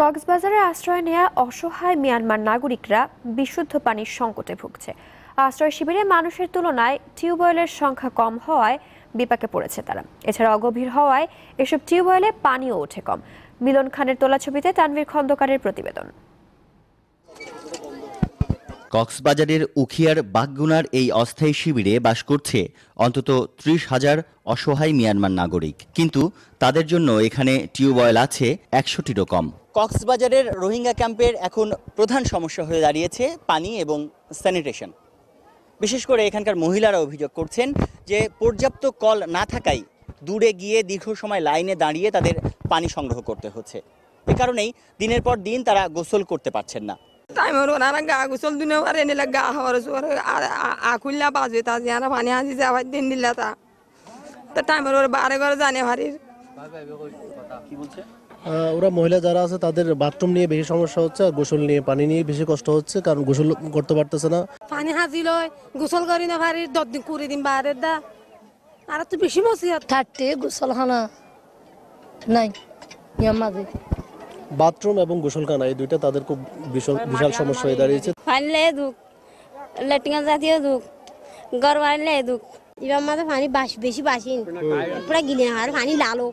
কক্সবাজারে আশ্রয় নেয়া অসহায় মিয়ানমার নাগরিকরা বিশুদ্ধ পানির সংকটে ভুগছে আশ্রয় শিবিরে মানুষের তুলনায় টিউবওয়েলের সংখ্যা কম হওয়ায় বিপাকে পড়েছে তারা এছাড়া অগভীর হওয়ায় এসব টিউবওয়েলে পানিও ওঠে কম মিলন খানের তোলা ছবিতে তানভীর খন্দকারের প্রতিবেদন কক্সবাজারের উখিয়ার বাগগুনার এই অস্থায়ী শিবিরে বাস করছে অন্তত ত্রিশ হাজার অসহায় মিয়ানমার নাগরিক কিন্তু তাদের জন্য এখানে টিউবওয়েল আছে একশোটিরও কম কক্সবাজারের রোহিঙ্গা ক্যাম্পের এখন প্রধান সমস্যা হয়ে দাঁড়িয়েছে পানি এবং স্যানিটেশন বিশেষ করে এখানকার মহিলারা অভিযোগ করছেন যে পর্যাপ্ত কল না থাকায় দূরে গিয়ে দীর্ঘ সময় লাইনে দাঁড়িয়ে তাদের পানি সংগ্রহ করতে হচ্ছে এ কারণেই দিনের পর দিন তারা গোসল করতে পারছেন না টাইমৰ ওনারা গা গুচল দিনে পারে নিলে গা হওয়ার চোর আকুল্লা বাজে তা যারা পানি আজি যাবার দিন দিলা তা তো টাইমের ওর বারে ঘরে জানে ভারির ওরা মহিলা যারা আছে তাদের বাথরুম নিয়ে বেশি সমস্যা হচ্ছে আর গোসল নিয়ে পানি নিয়ে বেশি কষ্ট হচ্ছে কারণ গোসল করতে পারতেছে না পানি হাজিল লয় গোসল করি না ভারি দশ দিন কুড়ি দিন বাইরে দা আর তো বেশি মসি থাকতে গোসল হানা নাই মাঝে বাথরুম এবং গোসলখানা এই দুইটা তাদের খুব বিশাল বিশাল সমস্যা হয়ে দাঁড়িয়েছে ফাইনলে দুঃখ লেট্রিন জাতীয় দুঃখ গর বাড়লে দুঃখ এবার আমাদের পানি বাস বেশি বাসিন পুরো গিলে আর পানি লালো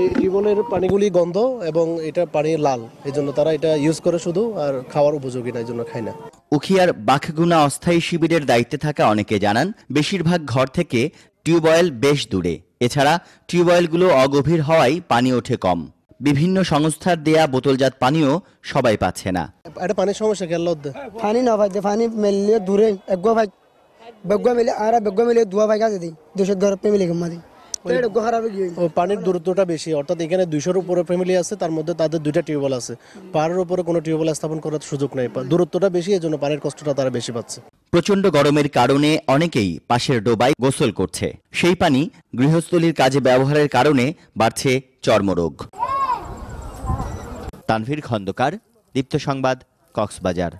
এই জীবনের পানিগুলি গন্ধ এবং এটা পানি লাল এই জন্য তারা এটা ইউজ করে শুধু আর খাওয়ার উপযোগী না এই জন্য খায় না উখিয়ার বাখগুনা অস্থায়ী শিবিরের দায়িত্বে থাকা অনেকে জানান বেশিরভাগ ঘর থেকে টিউবওয়েল বেশ দূরে এছাড়া টিউবওয়েলগুলো অগভীর হওয়ায় পানি ওঠে কম বিভিন্ন সংস্থার দেয়া বোতলজাত পানিও সবাই পাচ্ছে না এটা পানির সমস্যা কেন পানি না ভাই পানি মেললে দূরে একগো ভাই বেগুয়া মেলে আর বেগুয়া মেলে দুয়া ভাই কাছে দিই দুশো ঘর মিলে গম্মা দিই পানির দূরত্বটা বেশি অর্থাৎ এখানে দুইশোর উপরে ফ্যামিলি আছে তার মধ্যে তাদের দুইটা টিউবওয়েল আছে পাহাড়ের উপরে কোনো টিউবওয়েল স্থাপন করার সুযোগ নেই দূরত্বটা বেশি জন্য পানির কষ্টটা তারা বেশি পাচ্ছে প্রচণ্ড গরমের কারণে অনেকেই পাশের ডোবায় গোসল করছে সেই পানি গৃহস্থলীর কাজে ব্যবহারের কারণে বাড়ছে চর্মরোগ তানভীর খন্দকার দীপ্ত সংবাদ কক্সবাজার